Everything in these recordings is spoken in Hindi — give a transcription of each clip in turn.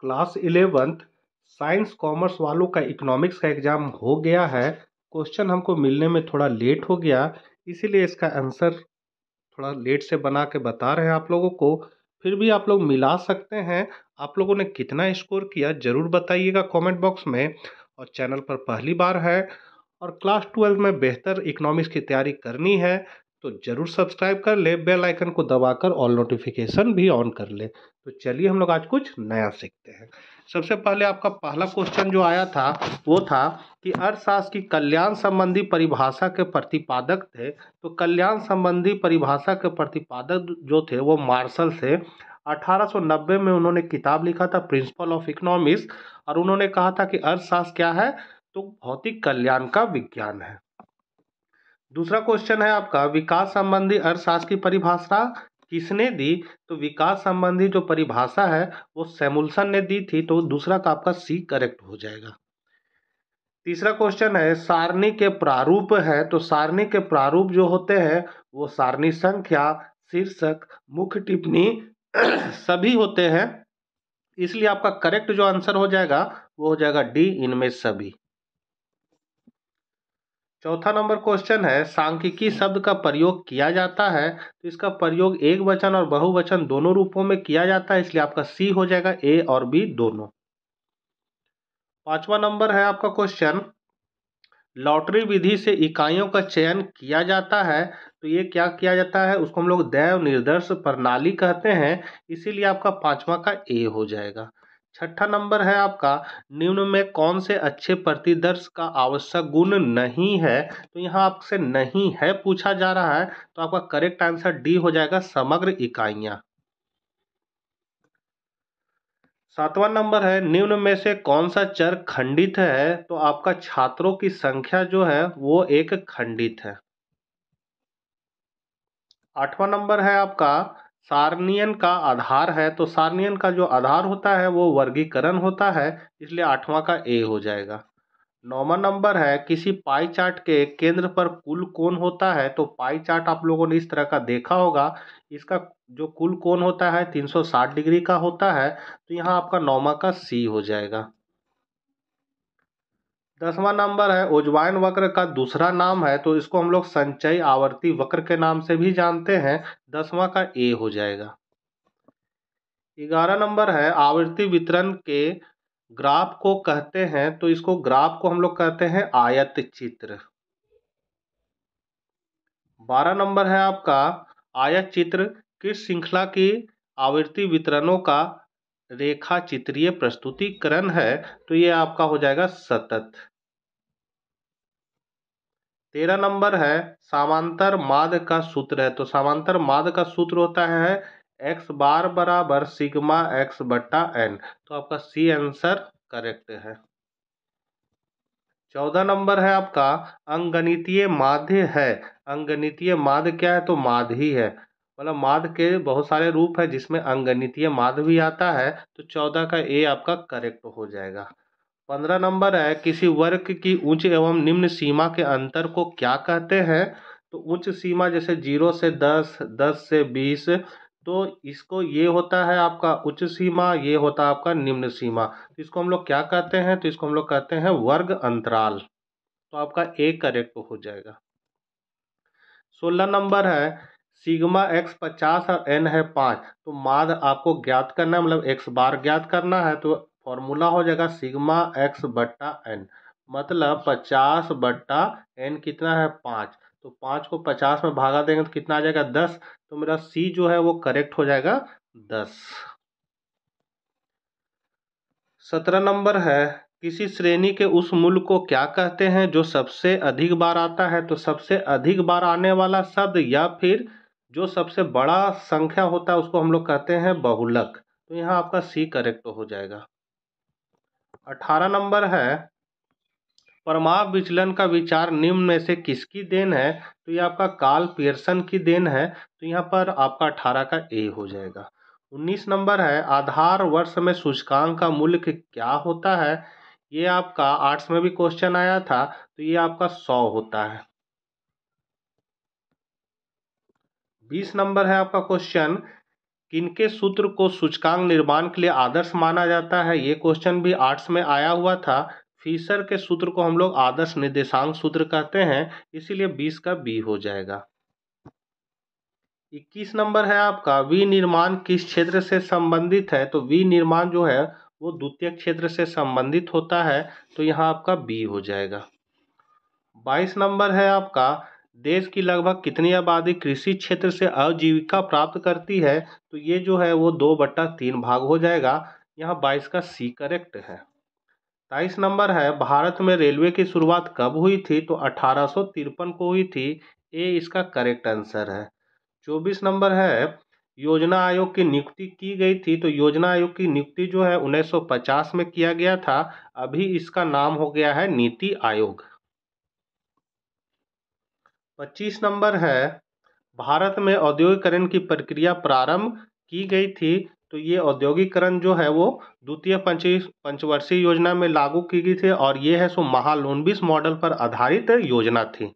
क्लास इलेवेंथ साइंस कॉमर्स वालों का इकोनॉमिक्स का एग्ज़ाम हो गया है क्वेश्चन हमको मिलने में थोड़ा लेट हो गया इसीलिए इसका आंसर थोड़ा लेट से बना के बता रहे हैं आप लोगों को फिर भी आप लोग मिला सकते हैं आप लोगों ने कितना स्कोर किया ज़रूर बताइएगा कमेंट बॉक्स में और चैनल पर पहली बार है और क्लास ट्वेल्व में बेहतर इकोनॉमिक्स की तैयारी करनी है तो ज़रूर सब्सक्राइब कर ले बेल आइकन को दबाकर ऑल नोटिफिकेशन भी ऑन कर ले तो चलिए हम लोग आज कुछ नया सीखते हैं सबसे पहले आपका पहला क्वेश्चन जो आया था वो था कि अर्थशास्त्र की कल्याण संबंधी परिभाषा के प्रतिपादक थे तो कल्याण संबंधी परिभाषा के प्रतिपादक जो थे वो मार्शल थे 1890 में उन्होंने किताब लिखा था प्रिंसिपल ऑफ इकोनॉमिक्स और उन्होंने कहा था कि अर्थशास्त्र क्या है तो भौतिक कल्याण का विज्ञान है दूसरा क्वेश्चन है आपका विकास संबंधी अर्थशास्त्र की परिभाषा किसने दी तो विकास संबंधी जो परिभाषा है वो सेमुलसन ने दी थी तो दूसरा का तो आपका सी करेक्ट हो जाएगा तीसरा क्वेश्चन है सारणी के प्रारूप है तो सारणी के प्रारूप जो होते हैं वो सारणी संख्या शीर्षक मुख्य टिप्पणी सभी होते हैं इसलिए आपका करेक्ट जो आंसर हो जाएगा वो हो जाएगा डी इनमें सभी चौथा नंबर क्वेश्चन है सांख्यिकी शब्द का प्रयोग किया जाता है तो इसका प्रयोग एक वचन और बहुवचन दोनों रूपों में किया जाता है इसलिए आपका सी हो जाएगा ए और बी दोनों पांचवा नंबर है आपका क्वेश्चन लॉटरी विधि से इकाइयों का चयन किया जाता है तो ये क्या किया जाता है उसको हम लोग दैव निर्दर्श प्रणाली कहते हैं इसीलिए आपका पांचवा का ए हो जाएगा छठा नंबर है आपका निम्न में कौन से अच्छे प्रतिदर्श का आवश्यक गुण नहीं है तो यहाँ आपसे नहीं है पूछा जा रहा है तो आपका करेक्ट आंसर डी हो जाएगा समग्र इकाइया सातवां नंबर है निम्न में से कौन सा चर खंडित है तो आपका छात्रों की संख्या जो है वो एक खंडित है आठवां नंबर है आपका सारनियन का आधार है तो सारनियन का जो आधार होता है वो वर्गीकरण होता है इसलिए आठवां का ए हो जाएगा नौवा नंबर है किसी पाई चार्ट के केंद्र पर कुल कोण होता है तो पाई चार्ट आप लोगों ने इस तरह का देखा होगा इसका जो कुल कोण होता है 360 डिग्री का होता है तो यहाँ आपका नौवा का सी हो जाएगा दसवां नंबर है उज्वाइन वक्र का दूसरा नाम है तो इसको हम लोग संचयी आवर्ती वक्र के नाम से भी जानते हैं दसवां का ए हो जाएगा ग्यारह नंबर है आवर्ती वितरण के ग्राफ को कहते हैं तो इसको ग्राफ को हम लोग कहते हैं आयत चित्र बारह नंबर है आपका आयत चित्र किस श्रृंखला की आवृत्ति वितरणों का रेखा चित्रीय प्रस्तुतिकरण है तो ये आपका हो जाएगा सतत तेरह नंबर है सामांतर माद का सूत्र है तो सामांतर माद का सूत्र होता है एक्स बार बराबर सिग्मा एक्स बट्टा एन तो आपका सी आंसर करेक्ट है चौदह नंबर है आपका अंगणितीय माध्य है अंगणितीय माध्य क्या है तो माध ही है मतलब माद के बहुत सारे रूप है जिसमें अंगणितीय माद भी आता है तो चौदह का ए आपका करेक्ट हो जाएगा पंद्रह नंबर है किसी वर्ग की उच्च एवं निम्न सीमा के अंतर को क्या कहते हैं तो उच्च सीमा जैसे जीरो से दस दस से बीस तो इसको ये होता है आपका उच्च सीमा ये होता है आपका निम्न सीमा तो इसको हम लोग क्या कहते हैं तो इसको हम लोग कहते हैं वर्ग अंतराल तो आपका ए करेक्ट हो जाएगा सोलह नंबर है सिग्मा एक्स पचास और एन है पाँच तो माध आपको ज्ञात करना है मतलब एक्स बार ज्ञात करना है तो फॉर्मूला हो जाएगा सिग्मा एक्स बट्टा एन मतलब पचास बट्टा एन कितना है पाँच तो पाँच को पचास में भागा देंगे तो कितना आ जाएगा दस तो मेरा सी जो है वो करेक्ट हो जाएगा दस सत्रह नंबर है किसी श्रेणी के उस मूल को क्या कहते हैं जो सबसे अधिक बार आता है तो सबसे अधिक बार आने वाला शब्द या फिर जो सबसे बड़ा संख्या होता है उसको हम लोग कहते हैं बहुलक तो यहाँ आपका सी करेक्ट हो जाएगा अठारह नंबर है परमाव विचलन का विचार निम्न में से किसकी देन है तो ये आपका काल पियर्सन की देन है तो यहाँ पर आपका अठारह का ए हो जाएगा उन्नीस नंबर है आधार वर्ष में सूचकांक का मूल्य क्या होता है ये आपका आर्ट्स में भी क्वेश्चन आया था तो ये आपका सौ होता है बीस नंबर है आपका क्वेश्चन किनके सूत्र को सूचकांक निर्माण के लिए आदर्श माना जाता है ये क्वेश्चन भी आर्ट्स में आया हुआ था फीसर के सूत्र को हम लोग आदर्श निर्देशांक सूत्र कहते हैं इसीलिए बीस का बी हो जाएगा इक्कीस नंबर है आपका विनिर्माण किस क्षेत्र से संबंधित है तो विनिर्माण जो है वो द्वितीय क्षेत्र से संबंधित होता है तो यहाँ आपका बी हो जाएगा बाईस नंबर है आपका देश की लगभग कितनी आबादी कृषि क्षेत्र से आजीविका प्राप्त करती है तो ये जो है वो दो बट्टा तीन भाग हो जाएगा यहाँ बाईस का सी करेक्ट है तेईस नंबर है भारत में रेलवे की शुरुआत कब हुई थी तो अठारह को हुई थी ए इसका करेक्ट आंसर है चौबीस नंबर है योजना आयोग की नियुक्ति की गई थी तो योजना आयोग की नियुक्ति जो है 1950 में किया गया था अभी इसका नाम हो गया है नीति आयोग पच्चीस नंबर है भारत में औद्योगिकरण की प्रक्रिया प्रारंभ की गई थी तो ये औद्योगिकरण जो है वो द्वितीय पंच पंचवर्षीय योजना में लागू की गई थी और ये है सो महालोनबिस मॉडल पर आधारित योजना थी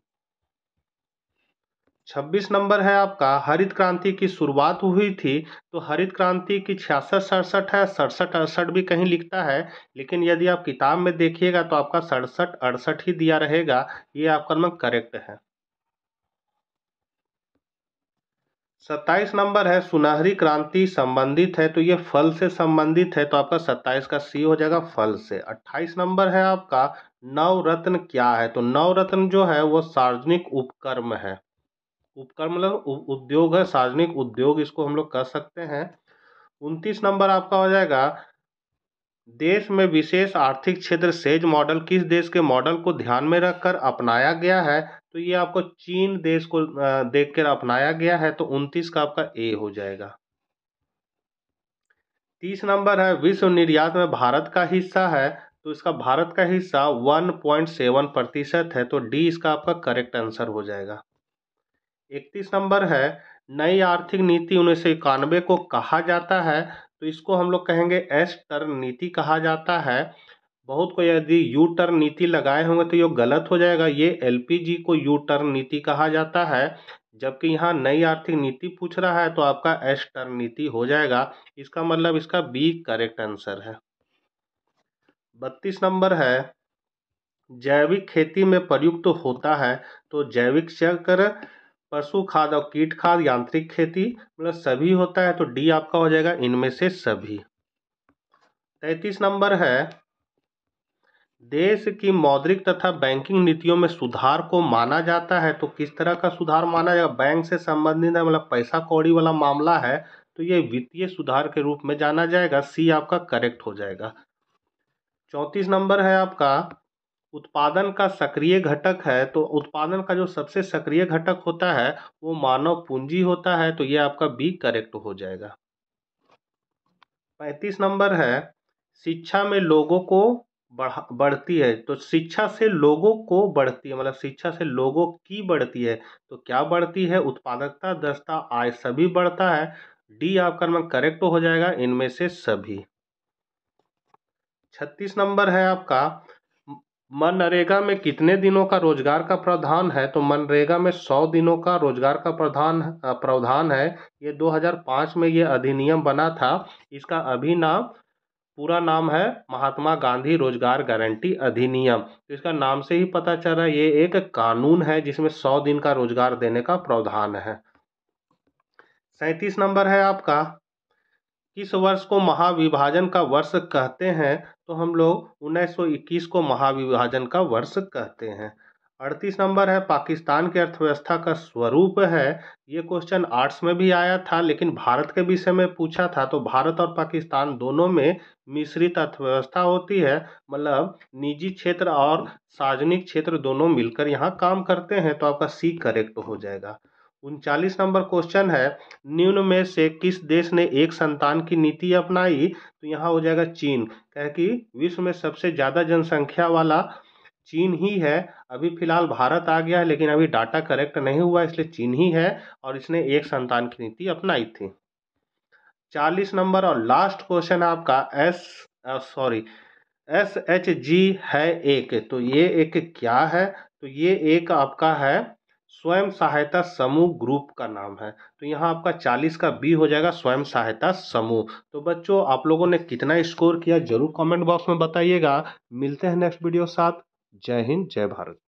छब्बीस नंबर है आपका हरित क्रांति की शुरुआत हुई थी तो हरित क्रांति की छियासठ सड़सठ है सड़सठ अड़सठ भी कहीं लिखता है लेकिन यदि आप किताब में देखिएगा तो आपका सड़सठ अड़सठ ही दिया रहेगा ये आपका करेक्ट है सत्ताईस नंबर है सुनहरी क्रांति संबंधित है तो ये फल से संबंधित है तो आपका सत्ताईस का सी हो जाएगा फल से अट्ठाईस नंबर है आपका नव रत्न क्या है तो नव रत्न जो है वो सार्वजनिक उपक्रम है उपक्रम मतलब उद्योग है सार्वजनिक उद्योग इसको हम लोग कह सकते हैं उनतीस नंबर आपका हो जाएगा देश में विशेष आर्थिक क्षेत्र सेज मॉडल किस देश के मॉडल को ध्यान में रखकर अपनाया गया है तो ये आपको चीन देश को देखकर अपनाया गया है तो उनतीस का आपका ए हो जाएगा तीस नंबर है विश्व निर्यात में भारत का हिस्सा है तो इसका भारत का हिस्सा वन पॉइंट सेवन प्रतिशत है तो डी इसका आपका करेक्ट आंसर हो जाएगा इकतीस नंबर है नई आर्थिक नीति उन्नीस सौ इक्यानवे को कहा जाता है तो इसको हम लोग कहेंगे एस टर्न नीति कहा जाता है बहुत को यदि यू टर्न नीति लगाए होंगे तो ये गलत हो जाएगा ये एलपीजी को यू टर्न नीति कहा जाता है जबकि यहाँ नई आर्थिक नीति पूछ रहा है तो आपका एस टर्न नीति हो जाएगा इसका मतलब इसका बी करेक्ट आंसर है बत्तीस नंबर है जैविक खेती में प्रयुक्त तो होता है तो जैविक चक्र पशु खाद और कीट खाद यांत्रिक खेती मतलब सभी होता है तो डी आपका हो जाएगा इनमें से सभी तैतीस नंबर है देश की मौद्रिक तथा बैंकिंग नीतियों में सुधार को माना जाता है तो किस तरह का सुधार माना जाएगा बैंक से संबंधित है मतलब पैसा कौड़ी वाला मामला है तो ये वित्तीय सुधार के रूप में जाना जाएगा सी आपका करेक्ट हो जाएगा चौंतीस नंबर है आपका उत्पादन का सक्रिय घटक है तो उत्पादन का जो सबसे सक्रिय घटक होता है वो मानव पूंजी होता है तो ये आपका बी करेक्ट हो जाएगा पैंतीस नंबर है शिक्षा में लोगों को बढ़ बढ़ती है तो शिक्षा से लोगों को बढ़ती है मतलब शिक्षा से लोगों की बढ़ती है तो क्या बढ़ती है उत्पादकता दस्ता आय सभी बढ़ता है डी आपका नंबर करेक्ट हो जाएगा इनमें से सभी छत्तीस नंबर है आपका मनरेगा में कितने दिनों का रोजगार का प्रावधान है तो मनरेगा में सौ दिनों का रोजगार का प्रावधान प्रावधान है ये 2005 में ये अधिनियम बना था इसका अभी नाम पूरा नाम है महात्मा गांधी रोजगार गारंटी अधिनियम तो इसका नाम से ही पता चल रहा है ये एक कानून है जिसमें सौ दिन का रोजगार देने का प्रावधान है सैंतीस नंबर है आपका किस वर्ष को महाविभाजन का वर्ष कहते हैं तो हम लोग 1921 को महाविभाजन का वर्ष कहते हैं अड़तीस नंबर है पाकिस्तान की अर्थव्यवस्था का स्वरूप है ये क्वेश्चन आर्ट्स में भी आया था लेकिन भारत के विषय में पूछा था तो भारत और पाकिस्तान दोनों में मिश्रित अर्थव्यवस्था होती है मतलब निजी क्षेत्र और सार्वजनिक क्षेत्र दोनों मिलकर यहाँ काम करते हैं तो आपका सी करेक्ट हो जाएगा उनचालीस नंबर क्वेश्चन है निम्न में से किस देश ने एक संतान की नीति अपनाई तो यहाँ हो जाएगा चीन कह कि विश्व में सबसे ज़्यादा जनसंख्या वाला चीन ही है अभी फिलहाल भारत आ गया है लेकिन अभी डाटा करेक्ट नहीं हुआ इसलिए चीन ही है और इसने एक संतान की नीति अपनाई थी चालीस नंबर और लास्ट क्वेश्चन आपका S sorry S H G है एक तो ये एक क्या है तो ये एक आपका है स्वयं सहायता समूह ग्रुप का नाम है तो यहाँ आपका चालीस का बी हो जाएगा स्वयं सहायता समूह तो बच्चों आप लोगों ने कितना स्कोर किया जरूर कमेंट बॉक्स में बताइएगा मिलते हैं नेक्स्ट वीडियो साथ जय हिंद जय भारत